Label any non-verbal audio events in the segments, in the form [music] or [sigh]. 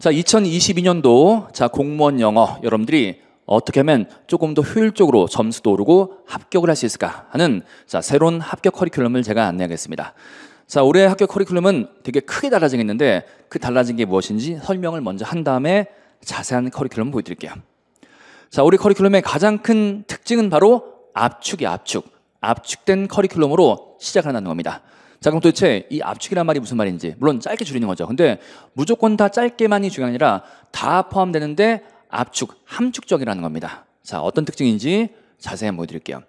자, 2022년도 자, 공무원 영어 여러분들이 어떻게 하면 조금 더 효율적으로 점수도 오르고 합격을 할 수 있을까 하는 자, 새로운 합격 커리큘럼을 제가 안내하겠습니다. 자, 올해 합격 커리큘럼은 되게 크게 달라지겠는데 그 달라진 게 무엇인지 설명을 먼저 한 다음에 자세한 커리큘럼 보여드릴게요. 자, 우리 커리큘럼의 가장 큰 특징은 바로 압축이 압축. 압축된 커리큘럼으로 시작 한다는 겁니다. 자, 그럼 도대체 이 압축이란 말이 무슨 말인지, 물론 짧게 줄이는 거죠. 근데 무조건 다 짧게만이 중요한 아니라 다 포함되는데 압축, 함축적이라는 겁니다. 자, 어떤 특징인지 자세히 한번 보여드릴게요.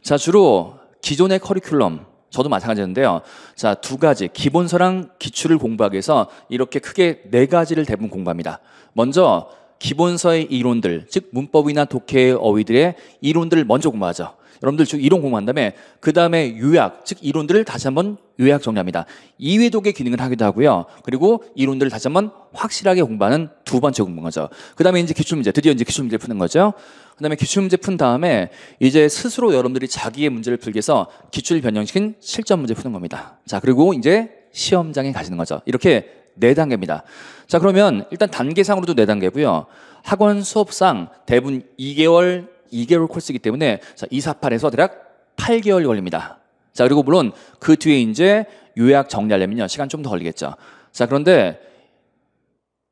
자, 주로 기존의 커리큘럼, 저도 마찬가지였는데요. 자, 두 가지, 기본서랑 기출을 공부하기 위해서 이렇게 크게 네 가지를 대부분 공부합니다. 먼저, 기본서의 이론들, 즉 문법이나 독해의 어휘들의 이론들을 먼저 공부하죠. 여러분들 즉 이론 공부한 다음에 그 다음에 요약, 즉 이론들을 다시 한번 요약 정리합니다. 이외독의 기능을 하기도 하고요. 그리고 이론들을 다시 한번 확실하게 공부하는 두 번째 공부인 거죠. 그 다음에 이제 기출 문제, 드디어 이제 기출 문제 푸는 거죠. 그 다음에 기출 문제 푼 다음에 이제 스스로 여러분들이 자기의 문제를 풀기 위해서 기출 변형시킨 실전 문제 푸는 겁니다. 자 그리고 이제 시험장에 가시는 거죠. 이렇게 4 단계입니다. 자, 그러면 일단 단계상으로도 4 단계고요. 학원 수업상 대부분 2개월, 2개월 코스이기 때문에 자, 2, 4, 8에서 대략 8개월 걸립니다. 자, 그리고 물론 그 뒤에 이제 요약 정리하려면요. 시간 좀 더 걸리겠죠. 자, 그런데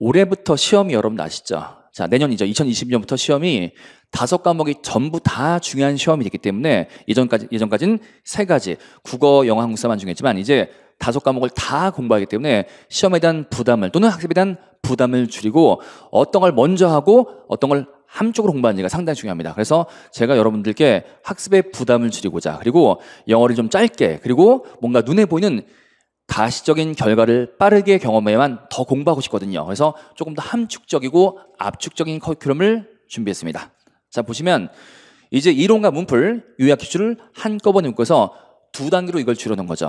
올해부터 시험이 여러분 아시죠? 자, 내년이죠. 2020년부터 시험이 다섯 과목이 전부 다 중요한 시험이 됐기 때문에 예전까지, 예전까지는 세 가지. 국어, 영어, 한국사만 중요했지만 이제 다섯 과목을 다 공부하기 때문에 시험에 대한 부담을 또는 학습에 대한 부담을 줄이고 어떤 걸 먼저 하고 어떤 걸 함쪽으로 공부하는지가 상당히 중요합니다. 그래서 제가 여러분들께 학습의 부담을 줄이고자 그리고 영어를 좀 짧게 그리고 뭔가 눈에 보이는 가시적인 결과를 빠르게 경험해야만 더 공부하고 싶거든요. 그래서 조금 더 함축적이고 압축적인 커리큘럼을 준비했습니다. 자, 보시면 이제 이론과 문풀, 요약 기출을 한꺼번에 묶어서 두 단계로 이걸 줄여놓은 거죠.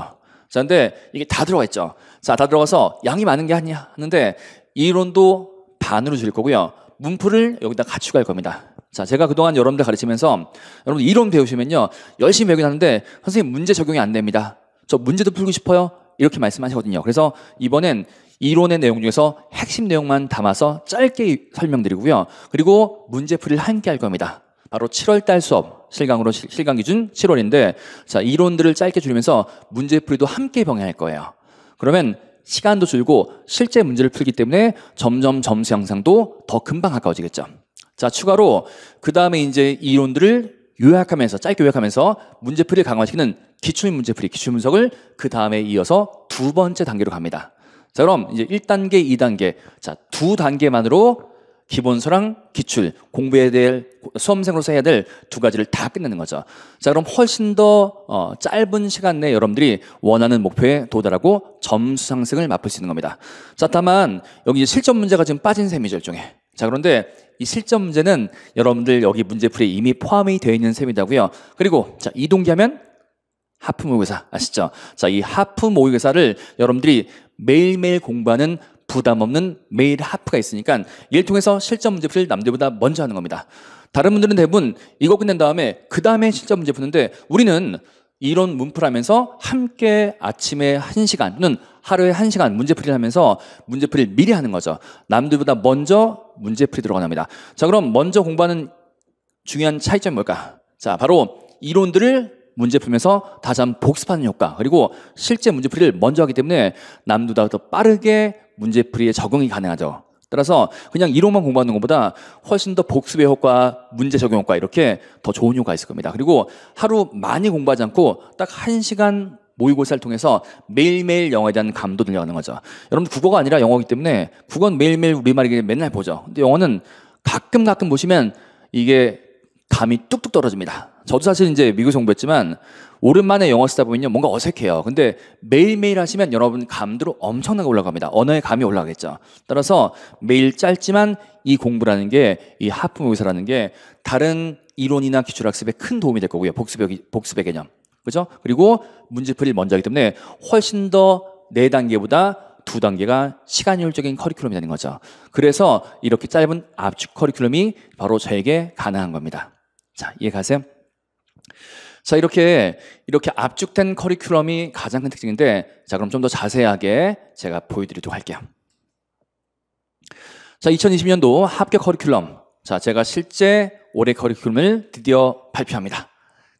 자, 근데 이게 다 들어가 있죠. 자, 다 들어가서 양이 많은 게 아니야 하는데 이론도 반으로 줄일 거고요. 문풀을 여기다 갖추갈 겁니다. 자, 제가 그동안 여러분들 가르치면서 여러분 이론 배우시면요. 열심히 배우긴 하는데 선생님 문제 적용이 안 됩니다. 저 문제도 풀고 싶어요. 이렇게 말씀하시거든요. 그래서 이번엔 이론의 내용 중에서 핵심 내용만 담아서 짧게 설명드리고요. 그리고 문제풀이를 함께 할 겁니다. 바로 7월 달 수업 실강으로 실강 기준 7월인데 자 이론들을 짧게 줄이면서 문제풀이도 함께 병행할 거예요. 그러면 시간도 줄고 실제 문제를 풀기 때문에 점점 점수 향상도 더 금방 가까워지겠죠. 자 추가로 그 다음에 이제 이론들을 요약하면서 짧게 요약하면서 문제풀이 강화시키는 기출 문제풀이 기출 분석을 그 다음에 이어서 두 번째 단계로 갑니다. 자 그럼 이제 1단계, 2단계 자두 단계만으로 기본서랑 기출, 공부해야 될, 수험생으로서 해야 될 두 가지를 다 끝내는 거죠. 자, 그럼 훨씬 더 어, 짧은 시간 내에 여러분들이 원하는 목표에 도달하고 점수 상승을 맛볼 수 있는 겁니다. 자, 다만 여기 실전 문제가 지금 빠진 셈이죠, 일종의. 자, 그런데 이 실전 문제는 여러분들 여기 문제풀이에 이미 포함이 되어 있는 셈이다고요. 그리고 자, 이동기 하면 하프 모의고사 아시죠? 자, 이 하프 모의고사를 여러분들이 매일매일 공부하는 부담 없는 메일 하프가 있으니까 이를 통해서 실전 문제 풀 남들보다 먼저 하는 겁니다. 다른 분들은 대부분 이거 끝낸 다음에 그 다음에 실전 문제 푸는데 우리는 이론 문풀하면서 함께 아침에 한시간 또 하루에 한시간 문제풀이를 하면서 문제풀이를 미리 하는 거죠. 남들보다 먼저 문제풀이 들어갑니다. 자, 그럼 먼저 공부하는 중요한 차이점이 뭘까? 자, 바로 이론들을 문제 풀면서 다시 한번 복습하는 효과 그리고 실제 문제 풀이를 먼저 하기 때문에 남보다 더 빠르게 문제 풀이에 적응이 가능하죠. 따라서 그냥 이론만 공부하는 것보다 훨씬 더 복습의 효과, 문제 적용 효과 이렇게 더 좋은 효과가 있을 겁니다. 그리고 하루 많이 공부하지 않고 딱 한 시간 모의고사를 통해서 매일매일 영어에 대한 감도 늘려가는 거죠. 여러분 국어가 아니라 영어이기 때문에 국어는 매일매일 우리말이기 때문에 맨날 보죠. 근데 영어는 가끔 가끔 보시면 이게 감이 뚝뚝 떨어집니다. 저도 사실 이제 미국에서 공부했지만 오랜만에 영어 쓰다 보면 뭔가 어색해요. 근데 매일매일 하시면 여러분 감도로 엄청나게 올라갑니다. 언어의 감이 올라가겠죠. 따라서 매일 짧지만 이 공부라는 게 이 하품 의사라는 게 다른 이론이나 기출학습에 큰 도움이 될 거고요. 복습의, 복습의 개념. 그죠? 그리고 문제풀이를 먼저 하기 때문에 훨씬 더 네단계보다두 단계가 시간효율적인 커리큘럼이 되는 거죠. 그래서 이렇게 짧은 압축 커리큘럼이 바로 저에게 가능한 겁니다. 자, 이해 가세요? 자, 이렇게, 이렇게 압축된 커리큘럼이 가장 큰 특징인데, 자, 그럼 좀 더 자세하게 제가 보여드리도록 할게요. 자, 2020년도 합격 커리큘럼. 자, 제가 실제 올해 커리큘럼을 드디어 발표합니다.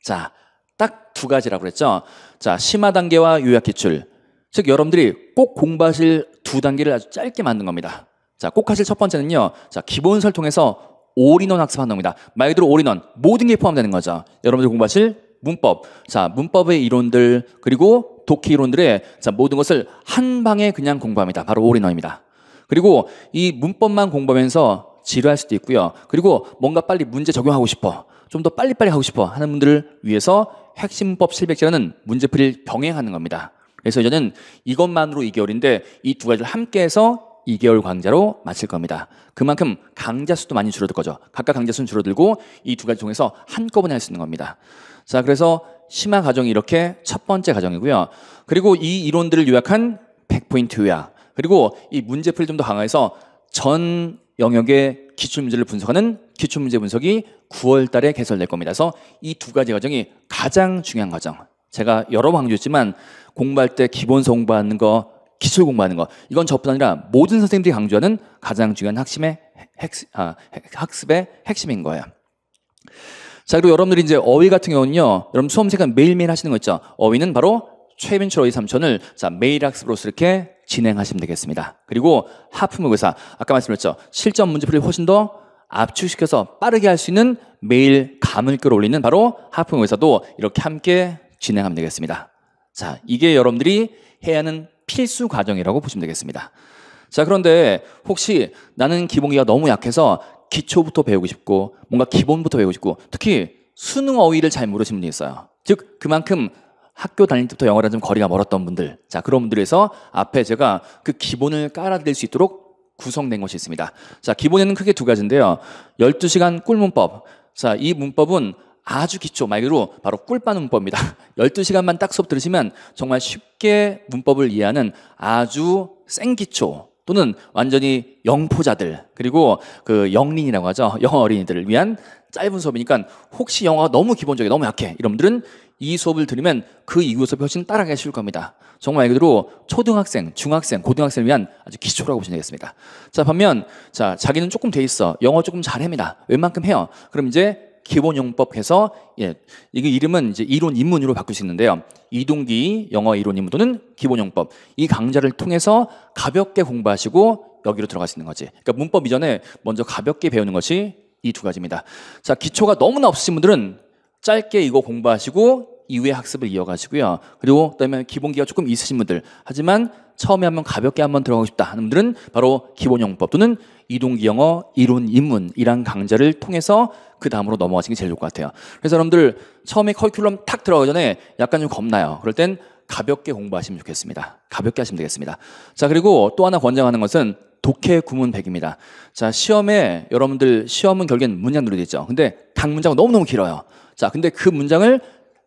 자, 딱 두 가지라고 그랬죠. 자, 심화 단계와 요약 기출. 즉, 여러분들이 꼭 공부하실 두 단계를 아주 짧게 만든 겁니다. 자, 꼭 하실 첫 번째는요. 자, 기본설 통해서 올인원 학습하는 겁니다. 말 그대로 올인원 모든 게 포함되는 거죠. 여러분들 공부하실 문법, 자 문법의 이론들 그리고 독해 이론들의 자 모든 것을 한 방에 그냥 공부합니다. 바로 올인원입니다. 그리고 이 문법만 공부하면서 지루할 수도 있고요. 그리고 뭔가 빨리 문제 적용하고 싶어. 좀 더 빨리빨리 하고 싶어 하는 분들을 위해서 핵심법 700제라는 문제풀이를 병행하는 겁니다. 그래서 저는 이것만으로 2개월인데 이 두 가지를 함께 해서 2개월 강좌로 마칠 겁니다. 그만큼 강좌 수도 많이 줄어들 거죠. 각각 강좌 수는 줄어들고 이 두 가지 중에서 한꺼번에 할 수 있는 겁니다. 자, 그래서 심화 과정이 이렇게 첫 번째 과정이고요. 그리고 이 이론들을 요약한 100포인트 요약. 그리고 이 문제 풀이 좀더 강화해서 전 영역의 기출 문제를 분석하는 기출 문제 분석이 9월 달에 개설될 겁니다. 그래서 이 두 가지 과정이 가장 중요한 과정. 제가 여러 번 강조했지만 공부할 때 기본 공부하는 거 기술 공부하는 거. 이건 저뿐 아니라 모든 선생님들이 강조하는 가장 중요한 학심의 핵심, 아, 학습의 핵심인 거예요. 자, 그리고 여러분들이 이제 어휘 같은 경우는요, 여러분 수험 시간 매일매일 하시는 거 있죠? 어휘는 바로 최민철 어휘 삼촌을 자, 매일 학습으로서 이렇게 진행하시면 되겠습니다. 그리고 하프무교사, 아까 말씀드렸죠? 실전 문제풀이 훨씬 더 압축시켜서 빠르게 할 수 있는 매일 감을 끌어올리는 바로 하프무교사도 이렇게 함께 진행하면 되겠습니다. 자, 이게 여러분들이 해야 하는 필수 과정이라고 보시면 되겠습니다. 자, 그런데 혹시 나는 기본기가 너무 약해서 기초부터 배우고 싶고 뭔가 기본부터 배우고 싶고 특히 수능 어휘를 잘 모르시는 분이 있어요. 즉 그만큼 학교 다닐 때부터 영어랑 좀 거리가 멀었던 분들. 자, 그런 분들에서 앞에 제가 그 기본을 깔아드릴 수 있도록 구성된 것이 있습니다. 자, 기본에는 크게 두 가지인데요. 12시간 꿀문법. 자, 이 문법은 아주 기초, 말 그대로 바로 꿀빠는 문법입니다. 12시간만 [laughs] 딱 수업 들으시면 정말 쉽게 문법을 이해하는 아주 센기초 또는 완전히 영포자들 그리고 그 영린이라고 하죠. [laughs] 영어 어린이들을 위한 짧은 수업이니까 혹시 영어가 너무 기본적이 너무 약해 이런 분들은 이 수업을 들으면 그 이후 수업이 훨씬 따라가기 쉬울 겁니다. 정말 말 그대로 초등학생, 중학생, 고등학생을 위한 아주 기초라고 보시면 되겠습니다. 자, 반면, 자, 자기는 조금 돼 있어. 영어 조금 잘 합니다. 웬만큼 해요. 그럼 이제 기본용법해서 예, 이게 이름은 이제 이론 입문으로 바꿀 수 있는데요. 이동기 영어 이론 입문 또는 기본용법 이 강좌를 통해서 가볍게 공부하시고 여기로 들어갈 수 있는 거지. 그러니까 문법 이전에 먼저 가볍게 배우는 것이 이 두 가지입니다. 자 기초가 너무나 없으신 분들은 짧게 이거 공부하시고 이후에 학습을 이어가시고요. 그리고 그다음에 기본기가 조금 있으신 분들 하지만 처음에 한번 가볍게 한번 들어가고 싶다 하는 분들은 바로 기본용법 또는 이동기 영어 이론 입문이란 강좌를 통해서 그 다음으로 넘어가시는 게 제일 좋을 것 같아요. 그래서 여러분들 처음에 커리큘럼 탁 들어가기 전에 약간 좀 겁나요. 그럴 땐 가볍게 공부하시면 좋겠습니다. 가볍게 하시면 되겠습니다. 자, 그리고 또 하나 권장하는 것은 독해 구문 100입니다. 자, 시험에 여러분들 시험은 결국엔 문장누로되 있죠. 근데 각 문장은 너무너무 길어요. 자, 근데 그 문장을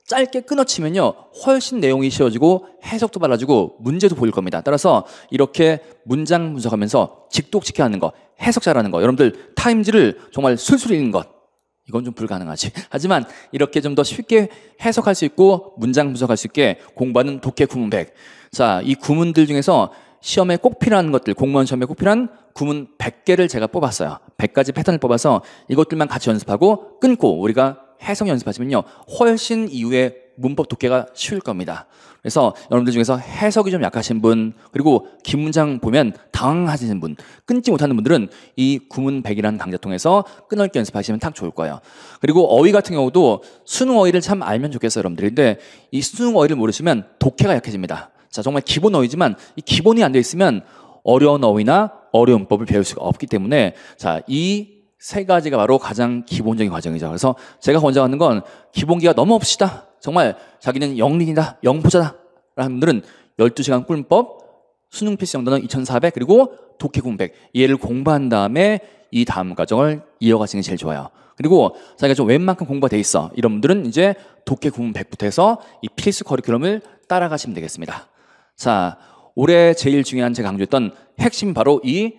짧게 끊어치면요 훨씬 내용이 쉬워지고 해석도 빨라지고 문제도 보일 겁니다. 따라서 이렇게 문장 분석하면서 직독직해 하는 거, 해석 잘하는 거, 여러분들 타임즈를 정말 술술 읽는 것 이건 좀 불가능하지. [laughs] 하지만 이렇게 좀 더 쉽게 해석할 수 있고 문장 분석할 수 있게 공부하는 독해 구문 100. 자, 이 구문들 중에서 시험에 꼭 필요한 것들, 공무원 시험에 꼭 필요한 구문 100개를 제가 뽑았어요. 100가지 패턴을 뽑아서 이것들만 같이 연습하고 끊고 우리가 해석 연습하시면요. 훨씬 이후에 문법 독해가 쉬울 겁니다. 그래서 여러분들 중에서 해석이 좀 약하신 분, 그리고 긴 문장 보면 당황하시는 분, 끊지 못하는 분들은 이 구문 100이라는 강좌 통해서 끊을기 연습하시면 딱 좋을 거예요. 그리고 어휘 같은 경우도 수능 어휘를 참 알면 좋겠어요, 여러분들. 근데 이 수능 어휘를 모르시면 독해가 약해집니다. 자, 정말 기본 어휘지만 이 기본이 안 돼 있으면 어려운 어휘나 어려운 법을 배울 수가 없기 때문에 자, 이 세 가지가 바로 가장 기본적인 과정이죠. 그래서 제가 권장하는 건 기본기가 너무 없시다. 정말 자기는 영린이다, 영포자다. 라는 분들은 12시간 꿀법, 수능 필수 영단원 2400, 그리고 독해 공백. 얘를 공부한 다음에 이 다음 과정을 이어가시는 게 제일 좋아요. 그리고 자기가 좀 웬만큼 공부가 돼 있어. 이런 분들은 이제 독해 공백부터 해서 이 필수 커리큘럼을 따라가시면 되겠습니다. 자, 올해 제일 중요한 제가 강조했던 핵심 바로 이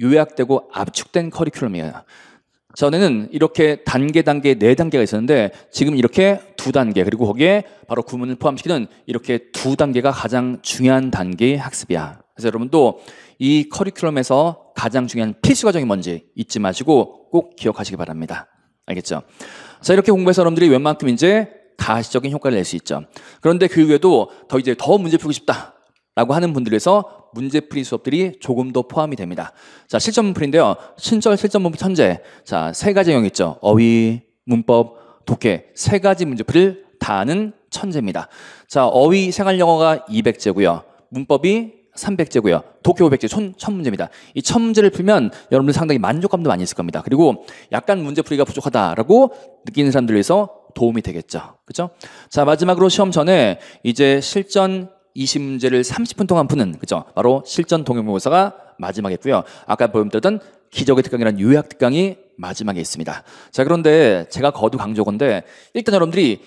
요약되고 압축된 커리큘럼이에요. 전에는 이렇게 단계 단계 네 단계가 있었는데 지금 이렇게 두 단계 그리고 거기에 바로 구문을 포함시키는 이렇게 두 단계가 가장 중요한 단계 학습이야. 그래서 여러분도 이 커리큘럼에서 가장 중요한 필수 과정이 뭔지 잊지 마시고 꼭 기억하시기 바랍니다. 알겠죠? 자 이렇게 공부해서 여러분들이 웬만큼 이제 가시적인 효과를 낼 수 있죠. 그런데 그 외에도 더 이제 더 문제 풀고 싶다. 라고 하는 분들 에서 문제풀이 수업들이 조금 더 포함이 됩니다. 자, 실전 문풀인데요. 신절 실전 문풀 천재. 자, 세 가지 영역 있죠. 어휘, 문법, 독해. 세 가지 문제풀이를 다는 천재입니다. 자, 어휘 생활 영어가 200제고요. 문법이 300제고요. 도쿄 500제 천, 천 문제입니다. 이천 문제를 풀면 여러분들 상당히 만족감도 많이 있을 겁니다. 그리고 약간 문제풀이가 부족하다라고 느끼는 사람들 위해서 도움이 되겠죠. 그렇죠? 자, 마지막으로 시험 전에 이제 실전 이 문제를 30분 동안 푸는 그죠? 바로 실전 동역모사가 마지막이고요. 아까 보여드렸던 기적의 특강이란 요약 특강이 마지막에 있습니다. 자 그런데 제가 거두 강조건데 일단 여러분들이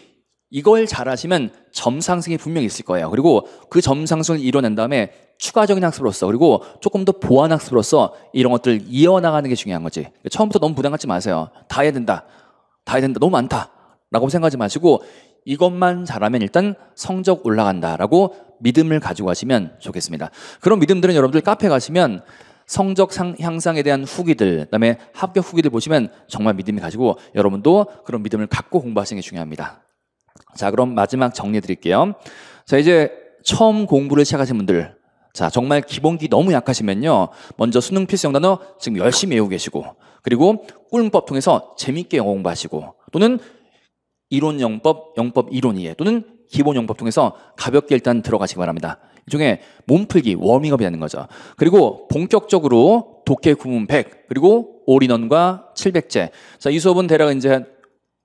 이걸 잘하시면 점 상승이 분명히 있을 거예요. 그리고 그점 상승을 이뤄낸 다음에 추가적인 학습으로서 그리고 조금 더 보완 학습으로서 이런 것들을 이어나가는 게 중요한 거지. 처음부터 너무 부담 갖지 마세요. 다 해야 된다. 다 해야 된다. 너무 많다. 라고 생각하지 마시고 이것만 잘하면 일단 성적 올라간다라고 믿음을 가지고 가시면 좋겠습니다. 그런 믿음들은 여러분들 카페 가시면 성적 향상에 대한 후기들, 그다음에 합격 후기들 보시면 정말 믿음이 가지고 여러분도 그런 믿음을 갖고 공부하시는 게 중요합니다. 자, 그럼 마지막 정리해 드릴게요. 자, 이제 처음 공부를 시작하신 분들, 자, 정말 기본기 너무 약하시면요. 먼저 수능 필수 영단어 지금 열심히 외우고 계시고, 그리고 꿀문법 통해서 재밌게 영어 공부하시고, 또는 이론 영법, 영법 이론 이해 또는 기본 영법 통해서 가볍게 일단 들어가시기 바랍니다. 이중에 몸풀기, 워밍업이 되는 거죠. 그리고 본격적으로 독해 구문 100, 그리고 올인원과 700제. 자, 이 수업은 대략 이제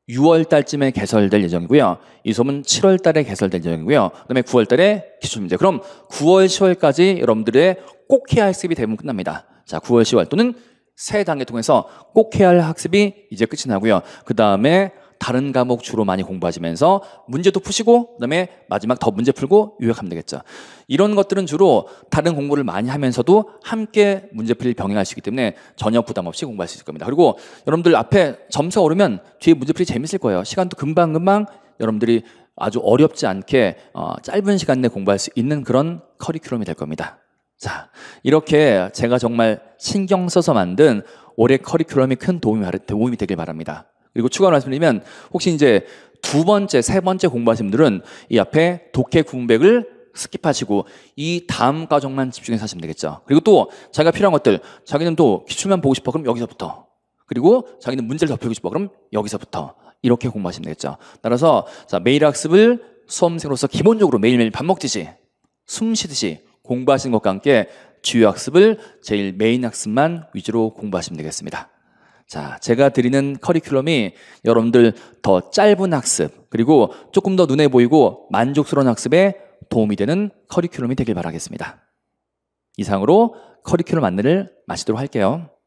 6월 달쯤에 개설될 예정이고요. 이 수업은 7월 달에 개설될 예정이고요. 그다음에 9월 달에 기출문제. 그럼 9월, 10월까지 여러분들의 꼭 해야 할 학습이 대부분 끝납니다. 자, 9월, 10월 또는 세 단계 통해서 꼭 해야 할 학습이 이제 끝이 나고요. 그다음에 다른 과목 주로 많이 공부하시면서 문제도 푸시고 그다음에 마지막 더 문제 풀고 요약하면 되겠죠. 이런 것들은 주로 다른 공부를 많이 하면서도 함께 문제 풀이 병행하시기 때문에 전혀 부담 없이 공부할 수 있을 겁니다. 그리고 여러분들 앞에 점수가 오르면 뒤에 문제 풀이 재밌을 거예요. 시간도 금방 금방 여러분들이 아주 어렵지 않게 어, 짧은 시간 내에 공부할 수 있는 그런 커리큘럼이 될 겁니다. 자, 이렇게 제가 정말 신경 써서 만든 올해 커리큘럼이 큰 도움이, 도움이 되길 바랍니다. 그리고 추가 로 말씀드리면 혹시 이제 두 번째, 세 번째 공부하신 분들은 이 앞에 독해 구문백을 스킵하시고 이 다음 과정만 집중해서 하시면 되겠죠. 그리고 또 자기가 필요한 것들, 자기는 또 기출만 보고 싶어 그럼 여기서부터. 그리고 자기는 문제를 더 풀고 싶어 그럼 여기서부터. 이렇게 공부하시면 되겠죠. 따라서 자, 매일 학습을 수험생으로서 기본적으로 매일매일 밥 먹듯이 숨 쉬듯이 공부하시는 것과 함께 주요 학습을 제일 메인 학습만 위주로 공부하시면 되겠습니다. 자, 제가 드리는 커리큘럼이 여러분들 더 짧은 학습, 그리고 조금 더 눈에 보이고 만족스러운 학습에 도움이 되는 커리큘럼이 되길 바라겠습니다. 이상으로 커리큘럼 안내를 마치도록 할게요.